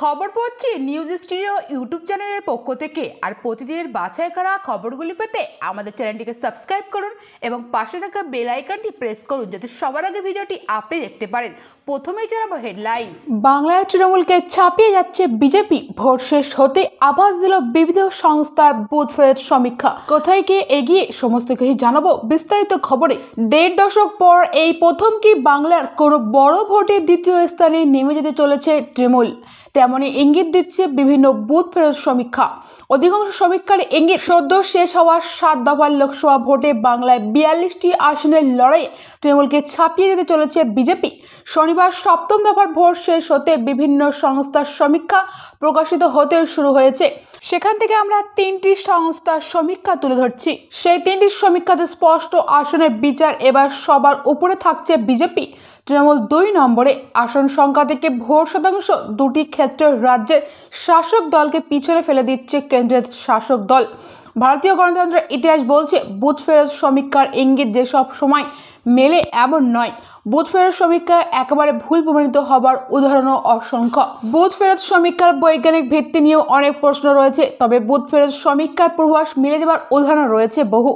খবর পড়ছি news studio YouTube চ্যানেলের পক্ষ থেকে আর প্রতিদিনের বাছাই করা খবরগুলি পেতে আমাদের চ্যানেলটিকে সাবস্ক্রাইব করুন এবং পাশে থাকা বেল আইকনটি প্রেস করুন যাতে সবার আগে ভিডিওটি আপনি দেখতে পারেন প্রথমেই জানাবো হেডলাইন্স বাংলায় তৃণমূলকে ছাপিয়ে যাচ্ছে বিজেপি ভোট শেষ হতে আভাস দিল বিবিধ সংস্থার বুথ ফেরত সমীক্ষা কোথায় গিয়ে এগিয়ে সমস্ত কিছু জানাবো বিস্তারিত খবরে দেড় দশক পর এই প্রথম কি বাংলার কোনো বড় ভোটে দ্বিতীয় স্থানে নেমে যেতে চলেছে তৃণমূল তেমনই ইঙ্গিত দিচ্ছে বিভিন্ন বুথ ফেরত সমীক্ষা অধিকাংশ সমীক্ষার ইঙ্গিত সদ্য শেষ হওয়া সাত দফার লোকসভা ভোটে বাংলায় বিয়াল্লিশটি আসনের লড়াইয়ে তৃণমূলকে ছাপিয়ে যেতে চলেছে বিজেপি শনিবার সপ্তম দফার ভোট শেষ হতে বিভিন্ন সংস্থার সমীক্ষা প্রকাশিত হতে শুরু হয়েছে সেখান থেকে আমরা তিনটি সংস্থার সমীক্ষা তুলে ধরছি সেই তিনটি সমীক্ষাতে স্পষ্ট আসনের বিচার এবার সবার উপরে থাকছে বিজেপি তৃণমূল দুই নম্বরে আসন সংখ্যা থেকে ভোট শতাংশ দুটি ক্ষেত্রে রাজ্যের শাসক দলকে পিছনে ফেলে দিচ্ছে কেন্দ্রের শাসক দল ভারতীয় গণতন্ত্রের ইতিহাস বলছে বুথ ফেরত সমীক্ষার ইঙ্গিত যে সব সময় মেলে এমন নয় বুথ ফেরত সমীক্ষা একেবারে ভুল প্রমাণিত হবার উদাহরণও অসংখ্য বুথ ফেরত সমীক্ষার বৈজ্ঞানিক ভিত্তি নিয়েও অনেক প্রশ্ন রয়েছে তবে বুথ ফেরত সমীক্ষার পূর্বাস মিলে যাবার উদাহরণ রয়েছে বহু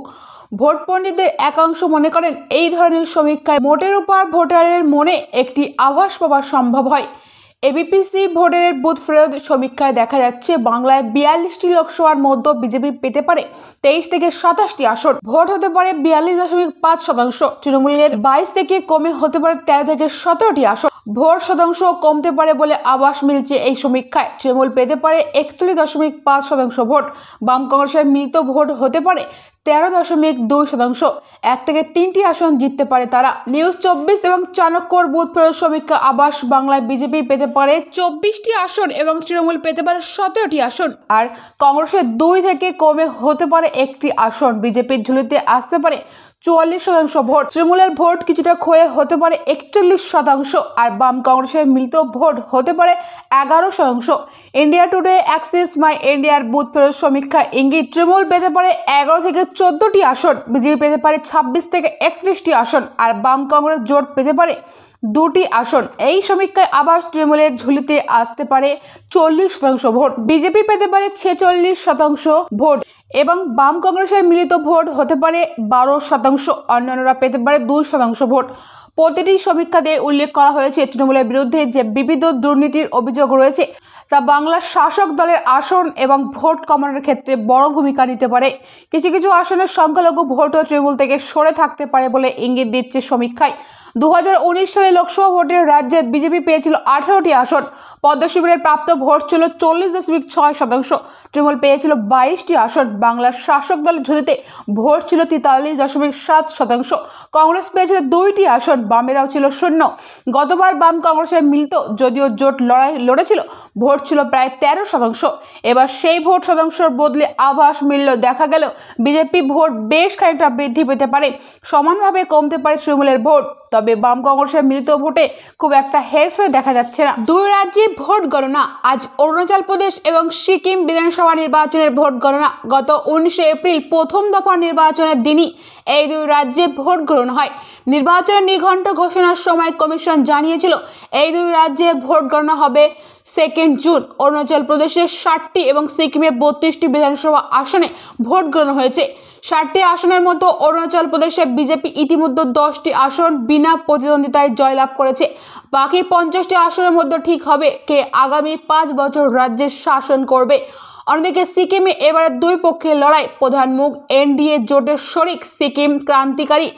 ভোট পণ্ডিতদের একাংশ মনে করেন এই ধরনের সমীক্ষায় ভোটের উপর ভোটারের মনে একটি আভাস পাওয়া সম্ভব হয় এবিপিসি ভোটের বুথ ফেরত সমীক্ষায় দেখা যাচ্ছে বাংলায় বিয়াল্লিশটি লোকসভার মধ্যে বিজেপি পেতে পারে তেইশ থেকে সাতাশটি আসন ভোট হতে পারে বিয়াল্লিশ দশমিক পাঁচ শতাংশ তৃণমূলের বাইশ থেকে কমে হতে পারে তেরো থেকে সতেরোটি আসন ভোট শতাংশ কমতে পারে বলে আবাস মিলছে এই সমীক্ষায় তৃণমূল পেতে পারে একচল্লিশ দশমিক পাঁচ শতাংশ ভোট বাম কংগ্রেসের মিলিত ভোট হতে পারে তেরো দশমিক দুই শতাংশ এক থেকে তিনটি আসন জিততে পারে তারা নিউজ চব্বিশ এবং চাণক্যর বুথ ফেরত সমীক্ষা আবাস বাংলায় বিজেপি পেতে পারে চব্বিশটি আসন এবং তৃণমূল পেতে পারে সতেরোটি আসন আর কংগ্রেসের দুই থেকে কমে হতে পারে একটি আসন বিজেপির ঝুলিতে আসতে পারে চুয়াল্লিশ শতাংশ ভোট তৃণমূলের ভোট কিছুটা ক্ষয়ে হতে পারে একচল্লিশ শতাংশ আর বাম কংগ্রেসের মিলিত ভোট হতে পারে এগারো শতাংশ ইন্ডিয়া টুডে অ্যাক্সিস মাই ইন্ডিয়ার বুথ ফেরত সমীক্ষা ইঙ্গিত তৃণমূল পেতে পারে এগারো থেকে চোদ্দোটি আসন বিজেপি পেতে পারে ছাব্বিশ থেকে একত্রিশটি আসন আর বাম কংগ্রেস জোট পেতে পারে দুটি আসন এই সমীক্ষায় আবার তৃণমূলের ঝুলিতে আসতে পারে চল্লিশ শতাংশ ভোট বিজেপি পেতে পারে ছেচল্লিশ শতাংশ ভোট এবং বাম কংগ্রেসের মিলিত ভোট হতে পারে বারো শতাংশ অন্যান্যরা পেতে পারে দুই শতাংশ ভোট প্রতিটি সমীক্ষাতে উল্লেখ করা হয়েছে তৃণমূলের বিরুদ্ধে যে বিবিধ দুর্নীতির অভিযোগ রয়েছে তা বাংলার শাসক দলের আসন এবং ভোট কমানোর ক্ষেত্রে বড় ভূমিকা নিতে পারে কিছু কিছু আসনের সংখ্যালঘু ভোটও তৃণমূল থেকে সরে থাকতে পারে বলে ইঙ্গিত দিচ্ছে সমীক্ষায় দু সালে লোকসভা ভোটের রাজ্যে বিজেপি পেয়েছিল আঠেরোটি আসন পদ্মশিবিরের প্রাপ্ত ভোট ছিল চল্লিশ দশমিক ছয় শতাংশ তৃণমূল পেয়েছিল বাইশটি আসন বাংলার শাসক দলের ঝুলিতে ভোট ছিল তেতাল্লিশ দশমিক সাত শতাংশ কংগ্রেস পেয়েছিল দুইটি আসন বামেরাও ছিল শূন্য গতবার বাম কংগ্রেসের মিলিত যদিও জোট লড়াই লড়েছিল ভোট ছিল প্রায় তেরো শতাংশ এবার সেই ভোট শতাংশর বদলে আভাস মিলল দেখা গেল বিজেপি ভোট বেশ খানিকটা বৃদ্ধি পেতে পারে সমানভাবে কমতে পারে তৃণমূলের ভোট তবে বাম কংগ্রেসের মিলিত ভোটে খুব একটা হেরফের দেখা যাচ্ছে না দুই রাজ্যে ভোট গণনা আজ অরুণাচল প্রদেশ এবং সিকিম বিধানসভা নির্বাচনের ভোট গণনা গত উনিশে এপ্রিল প্রথম দফা নির্বাচনের দিনই এই দুই রাজ্যে ভোট গ্রহণ হয় নির্বাচনের নিঘণ্ট ঘোষণার সময় কমিশন জানিয়েছিল এই দুই রাজ্যে ভোট গণনা হবে সেকেন্ড জুন অরুণাচল প্রদেশের ষাটটি এবং সিকিমে বত্রিশটি বিধানসভা আসনে ভোট গ্রহণ হয়েছে ষাটটি আসনের মতো অরুণাচল প্রদেশে বিজেপি ইতিমধ্যে দশটি আসন বিনা প্রতিদ্বন্দ্বিতায় জয়লাভ করেছে বাকি পঞ্চাশটি আসনের মধ্যে ঠিক হবে কে আগামী পাঁচ বছর রাজ্যের শাসন করবে অন্যদিকে সিকিমে এবারে দুই পক্ষের লড়াই প্রধান মুখ এনডিএ জোটের শরিক সিকিম ক্রান্তিকারী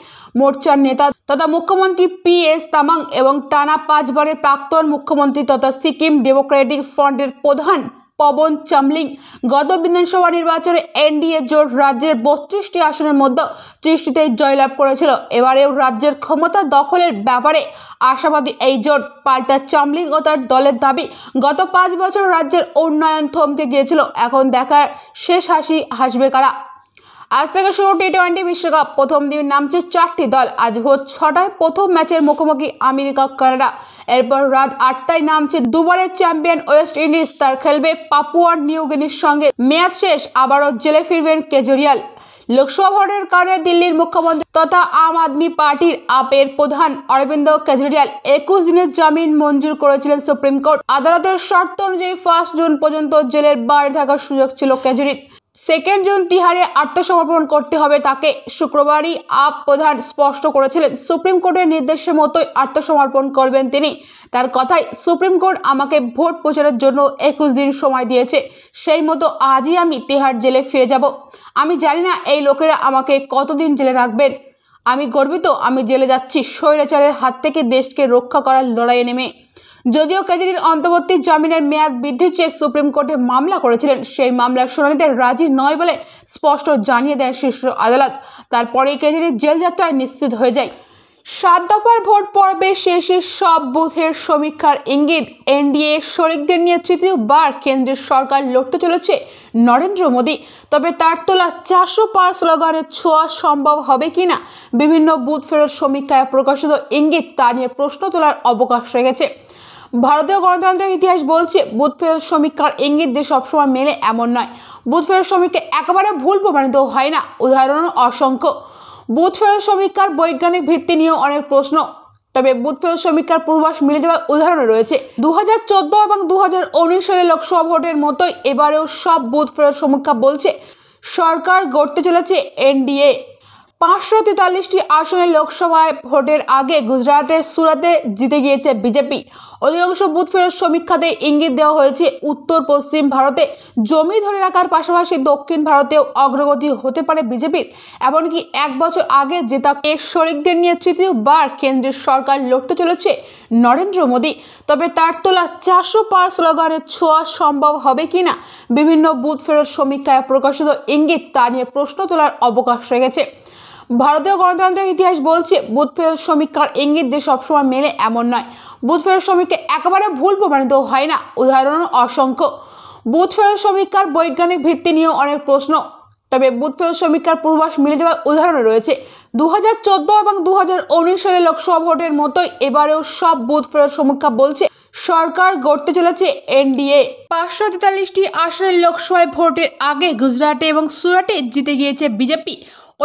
মোর্চার নেতা তথা মুখ্যমন্ত্রী পি এস তামাং এবং টানা পাঁচবারের প্রাক্তন মুখ্যমন্ত্রী তথা সিকিম ডেমোক্রেটিক ফ্রন্টের প্রধান পবন চামলিং গত বিধানসভা নির্বাচনে এনডিএ জোট রাজ্যের বত্রিশটি আসনের মধ্যে ত্রিশটিতে জয়লাভ করেছিল এবারেও রাজ্যের ক্ষমতা দখলের ব্যাপারে আশাবাদী এই জোট পাল্টা চামলিং ও তার দলের দাবি গত পাঁচ বছর রাজ্যের উন্নয়ন থমকে গিয়েছিল এখন দেখার শেষ হাসি হাসবে কারা আজ থেকে শুরু টি টোয়েন্টি বিশ্বকাপ প্রথম দিন নামছে চারটি দল আজ ভোর ছটায় প্রথম ম্যাচের মুখোমুখি আমেরিকা কানাডা এরপর রাত আটটায় নামছে দুবারের চ্যাম্পিয়ন ওয়েস্ট ইন্ডিজ তার খেলবে পাপুয়ার নিউ গিনির সঙ্গে ম্যাচ শেষ আবারও জেলে ফিরবেন কেজরিয়াল লোকসভা ভোটের কারণে দিল্লির মুখ্যমন্ত্রী তথা আম আদমি পার্টির আপের প্রধান অরবিন্দ কেজরিওয়াল একুশ দিনের জামিন মঞ্জুর করেছিলেন সুপ্রিম কোর্ট আদালতের শর্ত অনুযায়ী ফার্স্ট জুন পর্যন্ত জেলের বাইরে থাকার সুযোগ ছিল কেজরিওয়াল সেকেন্ড জুন তিহারে আত্মসমর্পণ করতে হবে তাকে শুক্রবারই আপ প্রধান স্পষ্ট করেছিলেন সুপ্রিম কোর্টের নির্দেশের মতোই আত্মসমর্পণ করবেন তিনি তার কথায় সুপ্রিম কোর্ট আমাকে ভোট প্রচারের জন্য একুশ দিন সময় দিয়েছে সেই মতো আজই আমি তিহার জেলে ফিরে যাব আমি জানি না এই লোকেরা আমাকে কতদিন জেলে রাখবেন আমি গর্বিত আমি জেলে যাচ্ছি স্বৈরাচারের হাত থেকে দেশকে রক্ষা করার লড়াইয়ে নেমে যদিও কেজরির অন্তর্বর্তী জামিনের মেয়াদ বৃদ্ধির চেয়ে সুপ্রিম কোর্টে মামলা করেছিলেন সেই মামলার শুনানিতে রাজি নয় বলে স্পষ্ট জানিয়ে দেয় শীর্ষ আদালত তারপরে কেজরির জেল যাত্রায় নিশ্চিত হয়ে যায় সাত দফার ভোট পর্বে শেষে সব বুথের সমীক্ষার ইঙ্গিত এনডিএ শরিকদের নিয়ে তৃতীয়বার কেন্দ্রের সরকার লড়তে চলেছে নরেন্দ্র মোদী তবে তার তোলা চারশো পার স্লোগানের ছোঁয়া সম্ভব হবে কি না বিভিন্ন বুথ ফেরত সমীক্ষায় প্রকাশিত ইঙ্গিত তা নিয়ে প্রশ্ন তোলার অবকাশ রেখেছে ভারতীয় গণতন্ত্রের ইতিহাস বলছে বুথ ফেরত সমীক্ষার ইঙ্গিত যে সবসময় মেলে এমন নয় বুথ ফেরত সমীক্ষা একেবারে ভুল প্রমাণিত হয় না উদাহরণ অসংখ্য বুথ ফেরত সমীক্ষার বৈজ্ঞানিক ভিত্তি নিয়েও অনেক প্রশ্ন তবে বুথ ফেরত সমীক্ষার পূর্বাস মিলে যাওয়ার উদাহরণ রয়েছে দু হাজার এবং দু সালে লোকসভা ভোটের মতোই এবারেও সব বুথ ফেরত সমীক্ষা বলছে সরকার গড়তে চলেছে এনডিএ পাঁচশো তেতাল্লিশটি আসনে লোকসভায় ভোটের আগে গুজরাটের সুরাতে জিতে গিয়েছে বিজেপি অধিকাংশ বুথ ফেরত সমীক্ষাতে ইঙ্গিত দেওয়া হয়েছে উত্তর পশ্চিম ভারতে জমি ধরে রাখার পাশাপাশি দক্ষিণ ভারতেও অগ্রগতি হতে পারে বিজেপির এমনকি এক বছর আগে জেতা এর শরিকদের নিয়ে তৃতীয়বার কেন্দ্রের সরকার লড়তে চলেছে নরেন্দ্র মোদী তবে তার তোলা চারশো পার স্লোগানের ছোঁয়া সম্ভব হবে কি না বিভিন্ন বুথ ফেরত সমীক্ষায় প্রকাশিত ইঙ্গিত তা নিয়ে প্রশ্ন তোলার অবকাশ রেখেছে ভারতীয় গণতন্ত্রের ইতিহাস বলছে ফেরত সমীক্ষার ইঙ্গিত দিয়ে সবসময় মেলে এমন নয় ফেরত সমীক্ষা একেবারে ভুল প্রমাণিত হয় না উদাহরণ অসংখ্য ফেরত সমীক্ষার বৈজ্ঞানিক ভিত্তি নিয়েও অনেক প্রশ্ন তবে ফেরত সমীক্ষার পূর্বাস মিলে যাওয়ার উদাহরণ রয়েছে দু হাজার এবং দু সালে লোকসভা ভোটের মতো এবারেও সব বুথ ফেরত সমীক্ষা বলছে সরকার গড়তে চলেছে এনডিএ পাঁচশো তেতাল্লিশটি আসনের লোকসভায় ভোটের আগে গুজরাটে এবং সুরাটে জিতে গিয়েছে বিজেপি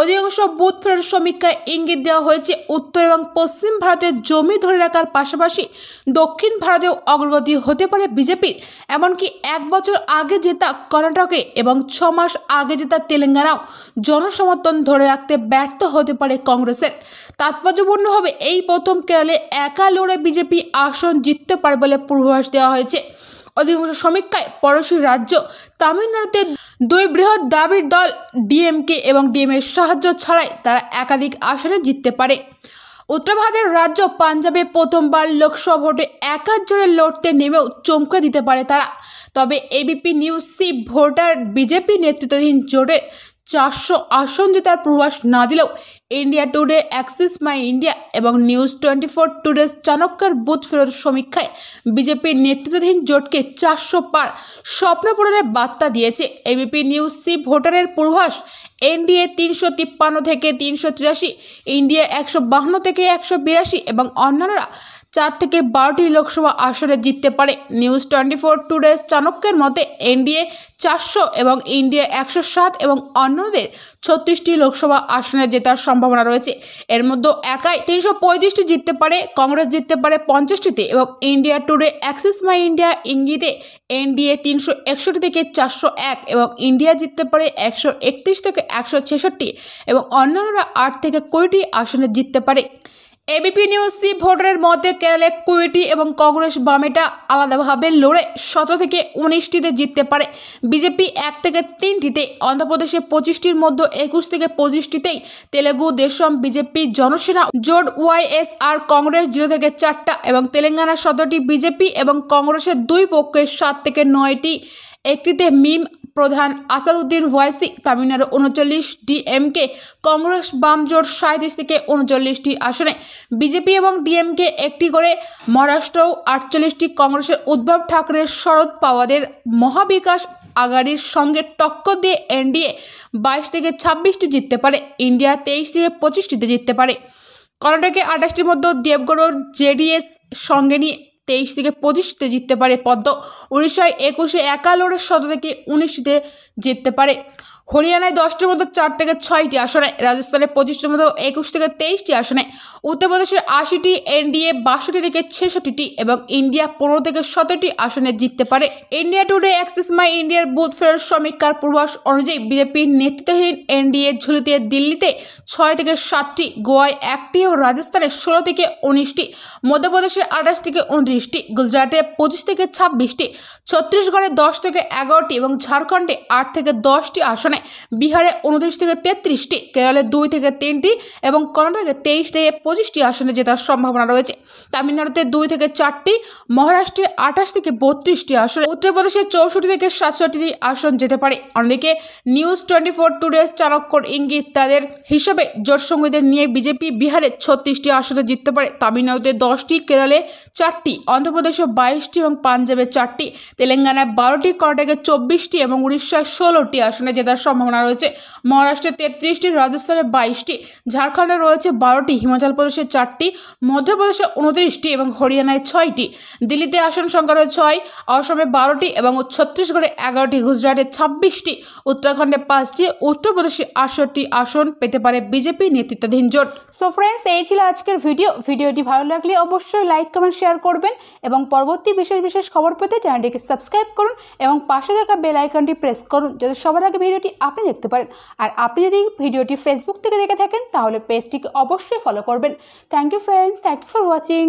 অধিকাংশ বুথ ফেরের সমীক্ষায় ইঙ্গিত দেওয়া হয়েছে উত্তর এবং পশ্চিম ভারতের জমি ধরে রাখার পাশাপাশি দক্ষিণ ভারতেও অগ্রগতি হতে পারে বিজেপির এমনকি এক বছর আগে জেতা কর্ণাটকে এবং ছ মাস আগে জেতা তেলেঙ্গানাও জনসমর্থন ধরে রাখতে ব্যর্থ হতে পারে কংগ্রেসের তাৎপর্যপূর্ণভাবে এই প্রথম কেরলে একা লড়ে বিজেপি আসন জিততে পারে বলে পূর্বাভাস দেওয়া হয়েছে অধিকাংশ সমীক্ষায় পড়শি রাজ্য তামিলনাড়ুতে দুই বৃহৎ দাবির দল ডিএমকে এবং ডিএমএর সাহায্য ছাড়াই তারা একাধিক আসনে জিততে পারে উত্তর ভারতের রাজ্য পাঞ্জাবে প্রথমবার লোকসভা ভোটে জোরে লড়তে নেমেও চমকে দিতে পারে তারা তবে ABP news C voter BJP নেতৃত্বাধীন জোটের চারশো আসন জেতার প্রবাস না দিলেও India Today Axis My India এবং নিউজ টোয়েন্টি ফোর টুডে চাণক্যের বুথ ফেরত সমীক্ষায় বিজেপির নেতৃত্বাধীন জোটকে চারশো পার স্বপ্ন বার্তা দিয়েছে এবিপি নিউজ সি ভোটারের পূর্বাস এনডিএ তিনশো তিপ্পান্ন থেকে তিনশো তিরাশি ইন্ডিয়া একশো বাহান্ন থেকে একশো বিরাশি এবং অন্যান্যরা চার থেকে বারোটি লোকসভা আসনে জিততে পারে নিউজ টোয়েন্টি ফোর টুডে চাণক্যের মতে এনডিএ চারশো এবং ইন্ডিয়া একশো সাত এবং অন্যদের ছত্রিশটি লোকসভা আসনে জেতার সম্ভাবনা রয়েছে এর মধ্যে একাই তিনশো পঁয়ত্রিশটি জিততে পারে কংগ্রেস জিততে পারে পঞ্চাশটিতে এবং India Today Axis My India ইঙ্গিতে এনডিএ তিনশো একষট্টি থেকে চারশো এক এবং ইন্ডিয়া জিততে পারে একশো একত্রিশ থেকে একশো ছেষট্টি এবং অন্যান্যরা আট থেকে কুড়িটি আসনে জিততে পারে এবিপি নিউজ সি ভোটারের মধ্যে কেরালে কুয়েটি এবং কংগ্রেস বামেটা আলাদাভাবে লড়ে সতেরো থেকে উনিশটিতে জিততে পারে বিজেপি এক থেকে তিনটিতে অন্ধ্রপ্রদেশে পঁচিশটির মধ্যে একুশ থেকে পঁচিশটিতেই তেলেগু দেশম বিজেপি জনসেনা জোট ওয়াইএসআর কংগ্রেস জিরো থেকে চারটা এবং তেলেঙ্গানা সতেরোটি বিজেপি এবং কংগ্রেসের দুই পক্ষের সাত থেকে নয়টি একটিতে মিম প্রধান আসাদুদ্দিন ওয়াইসি তামিলনাড়ু উনচল্লিশ ডিএমকে কংগ্রেস বামজোট সাঁত্রিশ থেকে উনচল্লিশটি আসনে বিজেপি এবং ডিএমকে একটি করে মহারাষ্ট্র আটচল্লিশটি কংগ্রেসের উদ্ভব ঠাকরের শরদ পাওয়াদের মহাবিকাশ আগাড়ির সঙ্গে টক্কর দিয়ে এনডিএ বাইশ থেকে ছাব্বিশটি জিততে পারে ইন্ডিয়া তেইশ থেকে পঁচিশটিতে জিততে পারে কর্ণাটকে আঠাশটির মধ্যে দেবগড় জেডিএস সঙ্গে নিয়ে তেইশ থেকে পঁচিশতে জিততে পারে পদ্ম উনিশশো একুশে একা লড়ের শত থেকে উনিশতে জিততে পারে হরিয়ানায় দশটির মধ্যে চার থেকে ছয়টি আসনে রাজস্থানে পঁচিশটির মধ্যে একুশ থেকে তেইশটি আসনে উত্তরপ্রদেশের আশিটি এনডিএ বাষট্টি থেকে ছেষট্টিটি এবং ইন্ডিয়া পনেরো থেকে সতেরোটি আসনে জিততে পারে ইন্ডিয়া টুডে অ্যাক্সিস মাই ইন্ডিয়ার বুথ ফেরার সমীক্ষার পূর্বাস অনুযায়ী বিজেপির নেতৃত্বহীন এনডিএ ঝুলিতে দিল্লিতে ছয় থেকে সাতটি গোয়ায় একটি ও রাজস্থানে ষোলো থেকে উনিশটি মধ্যপ্রদেশে আঠাশ থেকে উনত্রিশটি গুজরাটে পঁচিশ থেকে ছাব্বিশটি ছত্তিশগড়ে দশ থেকে এগারোটি এবং ঝাড়খণ্ডে আট থেকে দশটি আসনে আসনে বিহারে উনত্রিশ থেকে তেত্রিশটি কেরলে দুই থেকে তিনটি এবং কর্ণাটকে তেইশ থেকে পঁচিশটি আসনে জেতার সম্ভাবনা রয়েছে তামিলনাড়ুতে দুই থেকে চারটি মহারাষ্ট্রে আঠাশ থেকে বত্রিশটি আসন উত্তরপ্রদেশে চৌষট্টি থেকে সাতষট্টি আসন যেতে পারে অন্যদিকে নিউজ টোয়েন্টি ফোর টুডেস চাণক্যর ইঙ্গিত তাদের হিসাবে জোট সঙ্গীদের নিয়ে বিজেপি বিহারে ছত্রিশটি আসনে জিততে পারে তামিলনাড়ুতে দশটি কেরলে চারটি অন্ধ্রপ্রদেশে বাইশটি এবং পাঞ্জাবে চারটি তেলেঙ্গানায় বারোটি কর্ণাটকে চব্বিশটি এবং উড়িষ্যায় ষোলোটি আসনে জেতার সম্ভাবনা রয়েছে মহারাষ্ট্রে তেত্রিশটি রাজস্থানে বাইশটি ঝাড়খণ্ডে রয়েছে বারোটি হিমাচল প্রদেশে চারটি মধ্যপ্রদেশে উনত্রিশটি এবং হরিয়ানায় ছয়টি দিল্লিতে আসন সংখ্যা রয়েছে ছয় অসমে বারোটি এবং ছত্তিশগড়ে এগারোটি গুজরাটে ছাব্বিশটি উত্তরাখণ্ডে পাঁচটি উত্তরপ্রদেশে আটষট্টি আসন পেতে পারে বিজেপি নেতৃত্বাধীন জোট সো ফ্রেন্ডস এই ছিল আজকের ভিডিও ভিডিওটি ভালো লাগলে অবশ্যই লাইক কমেন্ট শেয়ার করবেন এবং পরবর্তী বিশেষ বিশেষ খবর পেতে চ্যানেলটিকে সাবস্ক্রাইব করুন এবং পাশে থাকা বেল আইকনটি প্রেস করুন যাতে সবার আগে ভিডিওটি আপনি দেখতে পারেন আর আপনি যদি ভিডিওটি ফেসবুক থেকে দেখে থাকেন তাহলে পেজটিকে অবশ্যই ফলো করবেন thank you friends thank you for watching